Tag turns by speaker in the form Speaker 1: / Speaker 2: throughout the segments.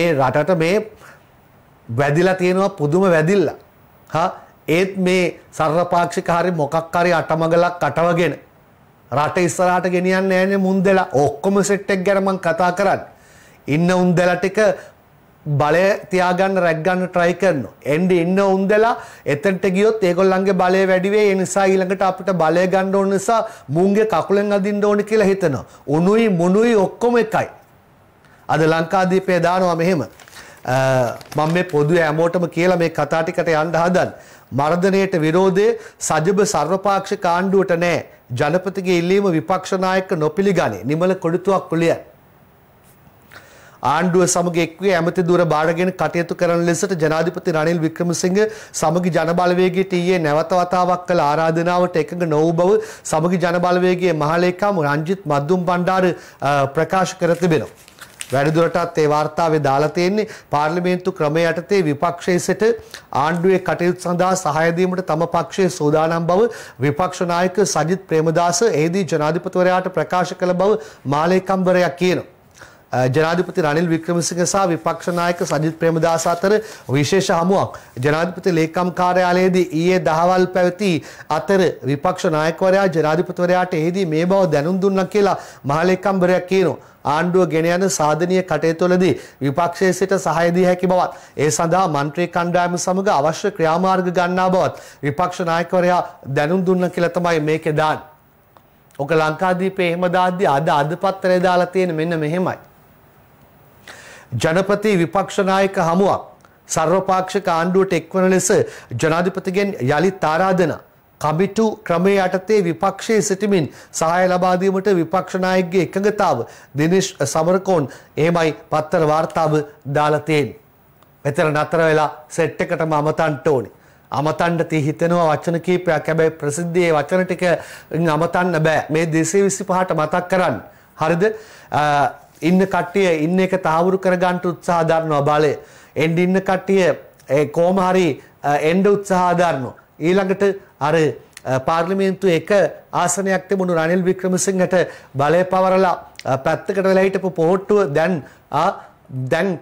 Speaker 1: ඒ රටට මේ වැදිලා තියෙනවා පුදුම වැදිල්ලා. හා ඒත් මේ සර්වපාක්ෂික හරි මොකක් හරි අටමගලක් අටවගෙන රට ඉස්සරහට ගෙනියන්නේ නැහැනේ මුන්දලා. ඔක්කොම සෙට් එක ගැන මං කතා කරන්නේ. ඉන්න උන්දලා ටික බලය තියාගන්න රැග් ගන්න try කරනවා. එන්නේ ඉන්න උන්දලා එතනට ගියොත් ඒගොල්ලන්ගේ බලය වැඩි වෙයි. ඒ නිසා ඊළඟට අපිට බලය ගන්න ඕන නිසා මුන්ගේ කකුලෙන් අදින්න ඕන කියලා හිතනවා. උණුයි මුණුයි ඔක්කොම එකයි. අද ලංකාදීපය දානවා මෙහෙම මම මේ පොදු හැමෝටම කියලා මේ කතා ටිකට යන්න හදන් මර්ධනයට විරෝධය සජබ සර්වපාක්ෂික ආණ්ඩුවට නෑ ජනපතිගේ ඉල්ලීම විපක්ෂ නායක නොපිළිගන්නේ නිමල කොළුතුවක් කුලියයි ආණ්ඩුව සමග එක්වී ඇමති දුර බාරගෙන කටයුතු කරන ලෙසට ජනාධිපති රනිල් වික්‍රමසිංහ සමග ජනබලවේගයට ඊයේ නැවත වතාවක් කළ ආරාධනාවට එකඟ නොවූ බව සමග ජනබලවේගයේ මහලේකම් රංජිත් මද්දුම් බණ්ඩාර ප්‍රකාශ කර තිබෙනවා. වැඩිදුරටත් ඒ වාර්තාවේ දාලා තියෙන්නේ පාර්ලිමේන්තු ක්‍රමය යටතේ විපක්ෂයේ සිට ආණ්ඩුවේ කටයුතු සඳහා සහාය දීමට තම පක්ෂයේ සූදානම් බව විපක්ෂ නායක සජිත් ප්‍රේමදාස එහිදී ජනාධිපතිවරයාට ප්‍රකාශ කළ බව මාලේකම්වරයා කියනවා. ජනාධිපති රනිල් වික්‍රමසිංහ සහ විපක්ෂ නායක සජිත් ප්‍රේමදාස අතර විශේෂ හමුවක් ජනාධිපති ලේකම් කාර්යාලයේදී ඊයේ දහවල් පැවති අතර විපක්ෂ නායකවරයා ජනාධිපතිවරයාට එහිදී මේ බව දැනුම් දුන්නා කියලා මහලේකම්වරයා කියනවා. ආණ්ඩුව ගෙන යන සාධනීය කටයුතුවලදී විපක්ෂයේ සිට සහාය දී හැකි බවත් ඒ සඳහා മന്ത്രി කණ්ඩායම සමග අවශ්‍ය ක්‍රියාමාර්ග ගන්නා බවත් විපක්ෂ නායකවරයා දැනුම් දුන්නා කියලා තමයි මේකේ දාන්නේ. ඔක ලංකාදීපේ එහෙම දාද්දී අද අද පත්‍රය දාලා තියෙන මෙන්න මෙහෙමයි. ජනපති විපක්ෂ නායක හමුවක් සර්වපාක්ෂික ආණ්ඩුවට එක්වන ලෙස ජනාධිපතිගෙන් යළිත් ආරාධනා කමිටු ක්‍රමය යටතේ විපක්ෂයේ සිටමින් සහාය ලබා දීමට විපක්ෂ නායකගේ එකඟතාව දිනේෂ් සමරකෝන් එහෙමයි පත්තර වාර්තාව දාලා තියෙන්නේ. මෙතන නතර වෙලා සෙට් එකටම අමතන්ට ඕනේ. අමතන්න තී හිතෙනවා වචන කීපයක්. හැබැයි ප්‍රසිද්ධියේ වචන ටික අමතන්න බෑ. මේ 225ට මතක් කරන්න. හරිද? ඉන්න කට්ටිය ඉන්න එක තහවුරු කරගන්නට උත්සාහ දරනවා බලය. එන්න ඉන්න කට්ටිය ඒ කොහොම හරි එන්න උත්සාහ දරනවා. ඊළඟට අර පාර්ලිමේන්තු එක ආසනයක් තිබුණු රනිල් වික්‍රමසිංහට බලය පවරලා පැත්තකට වෙලා හිටපු පොහොට්ටුව දැන් දැන්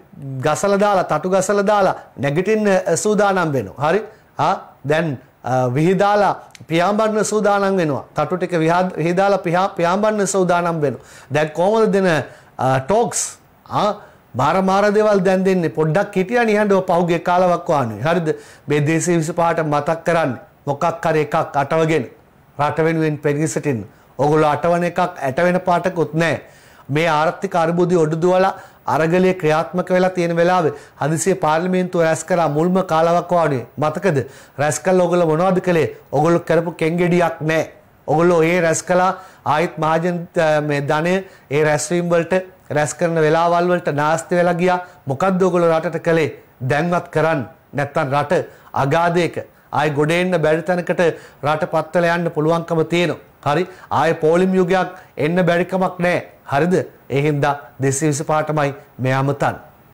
Speaker 1: ගසල දාලා තටු ගසල දාලා නැගිටින්න සූදානම් වෙනවා. හරි? ආ දැන් විහිදාලා පියාඹන්න සූදානම් වෙනවා. තටු ටික විහිදාලා පියාඹන්න සූදානම් වෙනවා. දැන් කොහොමද දෙන ටෝක්ස් මාර මාර දෙවල් දැන් දෙන්නේ පොඩ්ඩක් හිටියා නිහඬව පහුගේ කාලවක් වානුයි. හරිද? මේ දේශේ 25ට මතක් කරන්නේ මොකක් හරි එකක් අටවගෙන රට වෙනුවෙන් පෙනී සිටින්න. ඕගොල්ලෝ අටවන එකක් ඇට වෙන පාටකුත් නැහැ. මේ ආර්ථික අර්බුදය ඔඩු දුවලා අරගලයේ ක්‍රියාත්මක වෙලා තියෙන වෙලාවේ හදිසියේ පාර්ලිමේන්තුව රැස් කරා මුල්ම කාලාවක් වානේ මතකද රැස් කළ ඔයගොල්ලෝ මොනවද කළේ ඔයගොල්ලෝ කරපු කෙන්ගෙඩියක් නැහැ ඔගොල්ලෝ ඒ රැස් කළා ආයෙත් මහජන මේ ධනය ඒ රැස්වීම් වලට රැස් කරන වෙලාවල් වලට නාස්ති වෙලා ගියා. මොකද්ද ඔගොල්ලෝ රටට කළේ? දැන්වත් කරන්න නැත්තම් රට අගාධයක ආය ගොඩ එන්න බැරි තැනකට රට පත්වලා යන්න පුළුවන්කම තියෙනවා. හරි ආය පෝලිම් යුගයක් එන්න බැරිකමක් නැහැ. හරිද? ඒ හින්දා 225 තමයි මෙයාම තන්නේ.